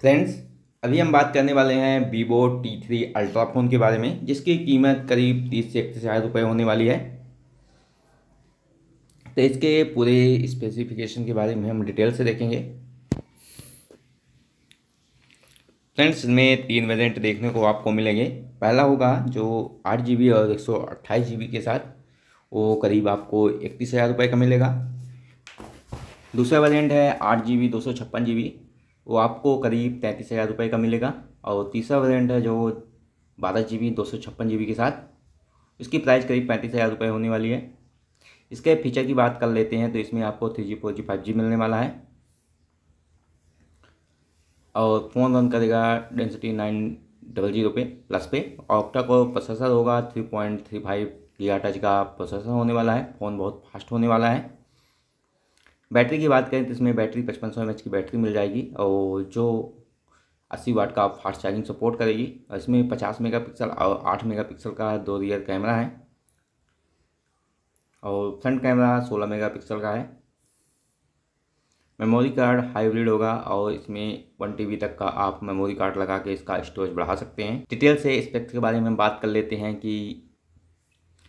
friends अभी हम बात करने वाले हैं Vivo T three ultra phone के बारे में जिसकी कीमत करीब तीस से इकतीस हज़ार रुपये होने वाली है तो इसके पूरे स्पेसिफिकेशन के बारे में हम डिटेल से देखेंगे फ्रेंड्स इसमें तीन वेरिएंट देखने को आपको मिलेंगे पहला होगा जो आठ जी और एक सौ के साथ वो करीब आपको इकतीस हज़ार रुपये का मिलेगा दूसरा वेरिएंट है आठ जी बी दो सौ छप्पन जी बी वो आपको करीब तैंतीस हज़ार रुपये का मिलेगा और तीसरा वेरियंट है जो बारह जी बी दो सौ छप्पन जी बी के साथ इसकी प्राइस करीब पैंतीस हज़ार रुपये होने वाली है इसके फीचर की बात कर लेते हैं तो इसमें आपको three G four G five G मिलने वाला है और फ़ोन रन करेगा डेंसिटी नाइन डबल जीरो पे प्लस पे ऑक्टा को प्रोसेसर होगा three point three five giga hertz का प्रोसेसर होने वाला है फ़ोन बहुत फास्ट होने वाला है बैटरी की बात करें तो इसमें बैटरी पचपन सौ की बैटरी मिल जाएगी और जो अस्सी वाट का फास्ट चार्जिंग सपोर्ट करेगी और इसमें पचास मेगापिक्सल और आठ मेगापिक्सल का दो रियर कैमरा है और फ्रंट कैमरा सोलह मेगापिक्सल का है मेमोरी कार्ड हाइब्रिड होगा और इसमें वन टी तक का आप मेमोरी कार्ड लगा के इसका स्टोरेज बढ़ा सकते हैं डिटेल से स्पेक्स के बारे में हम बात कर लेते हैं कि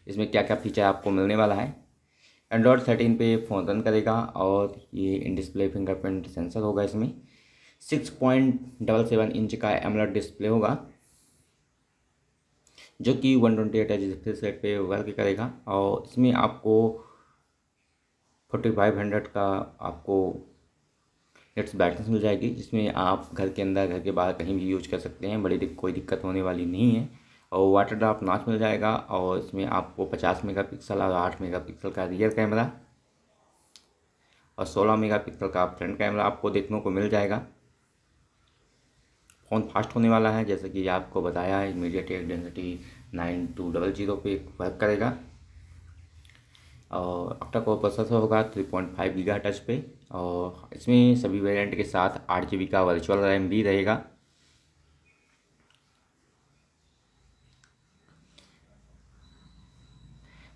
इसमें क्या क्या फीचर आपको मिलने वाला है एंड्रॉयड थर्टीन पे फ़ोन रन करेगा और ये इन डिस्प्ले फिंगरप्रिंट सेंसर होगा इसमें six point double seven inch का एमलेट डिस्प्ले होगा जो कि one twenty eight H set rate पर वर्क करेगा और इसमें आपको फोर्टी फाइव हंड्रेड का आपको नेट्स बैटरी मिल जाएगी जिसमें आप घर के अंदर घर के बाहर कहीं भी यूज कर सकते हैं बड़ी दिक, कोई दिक्कत होने वाली नहीं है और वाटर ड्राफ नाच मिल जाएगा और इसमें आपको 50 मेगापिक्सल और 8 मेगापिक्सल का रियर कैमरा और 16 मेगापिक्सल का फ्रंट कैमरा आपको देखने को मिल जाएगा फ़ोन फास्ट होने वाला है जैसे कि आपको बताया है media Dimensity nine two double zero पे वर्क करेगा और अपटा को प्रोसेसर होगा three point five giga hertz पे और इसमें सभी वेरिएंट के साथ आठ जी बी का वर्चुअल रैम भी रहेगा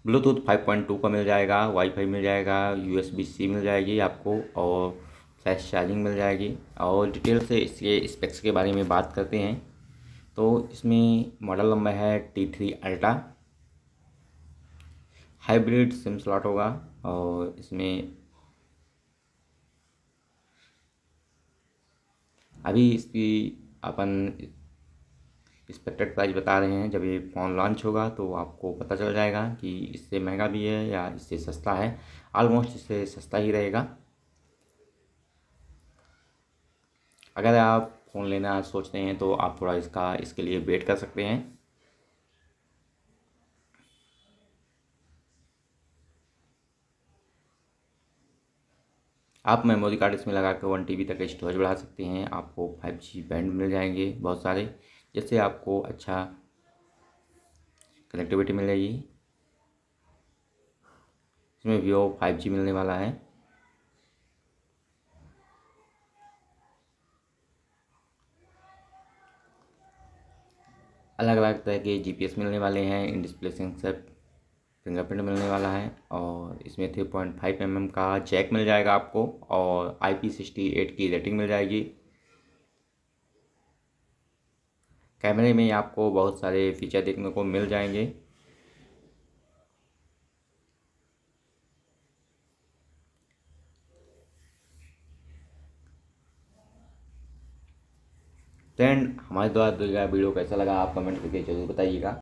ब्लूटूथ 5.2 का मिल जाएगा वाईफाई मिल जाएगा यूएसबी सी मिल जाएगी आपको और फ्लैश चार्जिंग मिल जाएगी और डिटेल से इसके स्पेक्स के बारे में बात करते हैं तो इसमें मॉडल नंबर है T three ultra hybrid SIM slot होगा और इसमें अभी इसकी अपन एक्सपेक्टेड प्राइस बता रहे हैं जब ये फ़ोन लॉन्च होगा तो आपको पता चल जाएगा कि इससे महंगा भी है या इससे सस्ता है ऑलमोस्ट इससे सस्ता ही रहेगा अगर आप फ़ोन लेना सोच रहे हैं तो आप थोड़ा इसका इसके लिए वेट कर सकते हैं आप मेमोरी कार्ड इसमें लगा कर वन टी तक स्टोरेज बढ़ा सकते हैं आपको फाइव जी बैंड मिल जाएंगे बहुत सारे जिससे आपको अच्छा कनेक्टिविटी मिलेगी इसमें वीवो फाइव जी मिलने वाला है अलग अलग तरह के जीपीएस मिलने वाले हैं इन डिस्प्ले सेंसर फिंगरप्रिंट मिलने वाला है और इसमें थ्री पॉइंट फाइव एम का जैक मिल जाएगा आपको और आई पी सिक्सटी एट की रेटिंग मिल जाएगी कैमरे में आपको बहुत सारे फीचर देखने को मिल जाएंगे फ्रेंड हमारे द्वारा दिया वीडियो कैसा लगा आप कमेंट करके जरूर बताइएगा